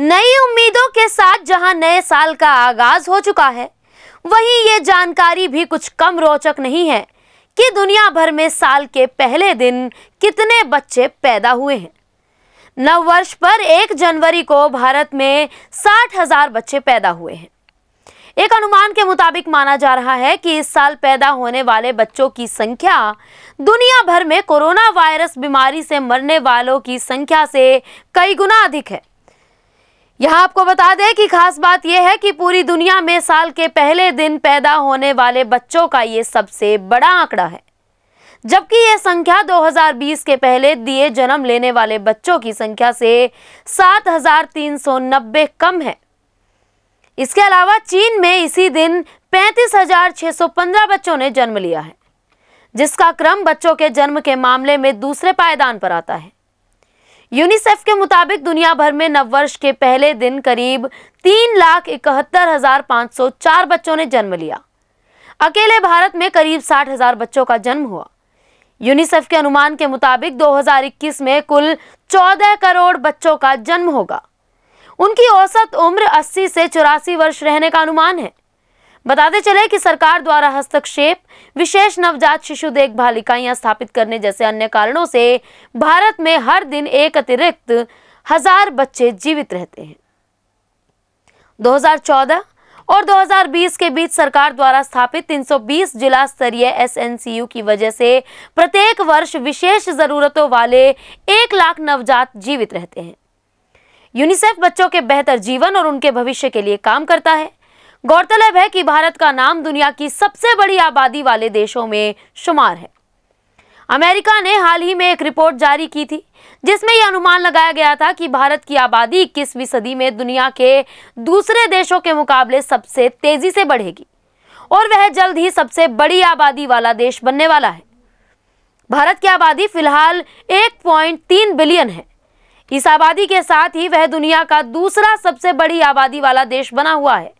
नई उम्मीदों के साथ जहां नए साल का आगाज हो चुका है वहीं ये जानकारी भी कुछ कम रोचक नहीं है कि दुनिया भर में साल के पहले दिन कितने बच्चे पैदा हुए हैं नव वर्ष पर एक जनवरी को भारत में साठ हजार बच्चे पैदा हुए हैं एक अनुमान के मुताबिक माना जा रहा है कि इस साल पैदा होने वाले बच्चों की संख्या दुनिया भर में कोरोना वायरस बीमारी से मरने वालों की संख्या से कई गुना अधिक है यहाँ आपको बता दें कि खास बात यह है कि पूरी दुनिया में साल के पहले दिन पैदा होने वाले बच्चों का ये सबसे बड़ा आंकड़ा है जबकि ये संख्या 2020 के पहले दिए जन्म लेने वाले बच्चों की संख्या से 7,390 कम है इसके अलावा चीन में इसी दिन 35,615 बच्चों ने जन्म लिया है जिसका क्रम बच्चों के जन्म के मामले में दूसरे पायदान पर आता है यूनिसेफ के मुताबिक दुनिया भर में नववर्ष के पहले दिन करीब तीन लाख इकहत्तर हजार पाँच सौ चार बच्चों ने जन्म लिया अकेले भारत में करीब साठ हजार बच्चों का जन्म हुआ यूनिसेफ के अनुमान के मुताबिक 2021 में कुल 14 करोड़ बच्चों का जन्म होगा उनकी औसत उम्र 80 से चौरासी वर्ष रहने का अनुमान है बताते चले कि सरकार द्वारा हस्तक्षेप विशेष नवजात शिशु देखभाल इकाइयां स्थापित करने जैसे अन्य कारणों से भारत में हर दिन एक अतिरिक्त हजार बच्चे जीवित रहते हैं 2014 और 2020 के बीच सरकार द्वारा स्थापित 320 जिला स्तरीय एसएनसीयू की वजह से प्रत्येक वर्ष विशेष जरूरतों वाले एक लाख नवजात जीवित रहते हैं यूनिसेफ बच्चों के बेहतर जीवन और उनके भविष्य के लिए काम करता है गौरतलब है कि भारत का नाम दुनिया की सबसे बड़ी आबादी वाले देशों में शुमार है अमेरिका ने हाल ही में एक रिपोर्ट जारी की थी जिसमें यह अनुमान लगाया गया था कि भारत की आबादी इक्कीसवीं सदी में दुनिया के दूसरे देशों के मुकाबले सबसे तेजी से बढ़ेगी और वह जल्द ही सबसे बड़ी आबादी वाला देश बनने वाला है भारत की आबादी फिलहाल 1.3 बिलियन है इस आबादी के साथ ही वह दुनिया का दूसरा सबसे बड़ी आबादी वाला देश बना हुआ है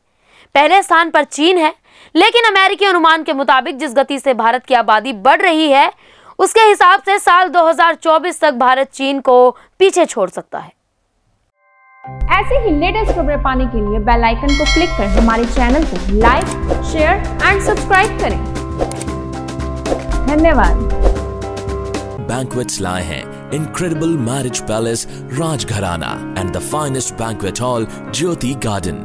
पहले स्थान पर चीन है लेकिन अमेरिकी अनुमान के मुताबिक जिस गति से भारत की आबादी बढ़ रही है उसके हिसाब से साल 2024 तक भारत चीन को पीछे छोड़ सकता है ऐसे ही लेटेस्ट खबरें पाने के लिए बेल आइकन को क्लिक कर हमारे चैनल को लाइक शेयर एंड सब्सक्राइब करें धन्यवाद banquets लाए हैं incredible marriage palace Rajgharana and the finest banquet hall Jyoti garden